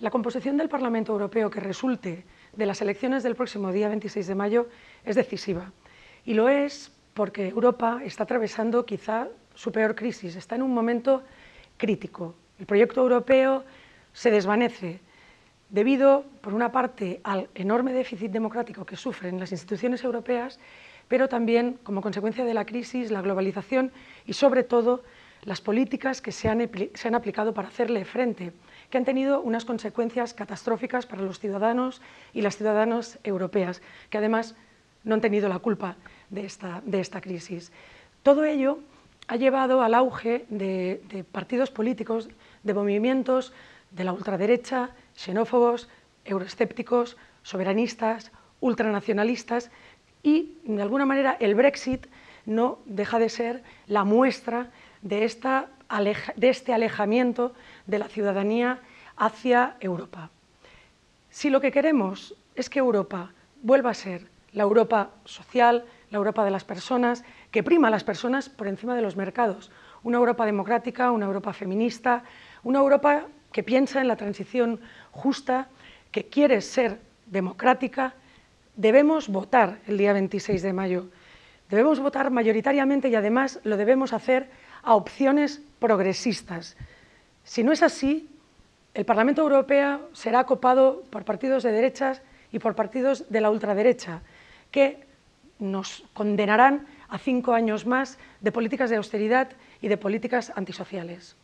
La composición del Parlamento Europeo que resulte de las elecciones del próximo día 26 de mayo es decisiva. Y lo es porque Europa está atravesando quizá su peor crisis, está en un momento crítico. El proyecto europeo se desvanece debido, por una parte, al enorme déficit democrático que sufren las instituciones europeas, pero también como consecuencia de la crisis, la globalización y, sobre todo, las políticas que se han, se han aplicado para hacerle frente que han tenido unas consecuencias catastróficas para los ciudadanos y las ciudadanas europeas, que además no han tenido la culpa de esta, crisis. Todo ello ha llevado al auge de, partidos políticos, de movimientos de la ultraderecha, xenófobos, euroescépticos, soberanistas, ultranacionalistas y, de alguna manera, el Brexit no deja de ser la muestra de, este alejamiento de la ciudadanía hacia Europa. Si lo que queremos es que Europa vuelva a ser la Europa social, la Europa de las personas, que prima a las personas por encima de los mercados, una Europa democrática, una Europa feminista, una Europa que piensa en la transición justa, que quiere ser democrática, debemos votar el día 26 de mayo Debemos votar mayoritariamente y además lo debemos hacer a opciones progresistas. Si no es así, el Parlamento Europeo será copado por partidos de derechas y por partidos de la ultraderecha, que nos condenarán a cinco años más de políticas de austeridad y de políticas antisociales.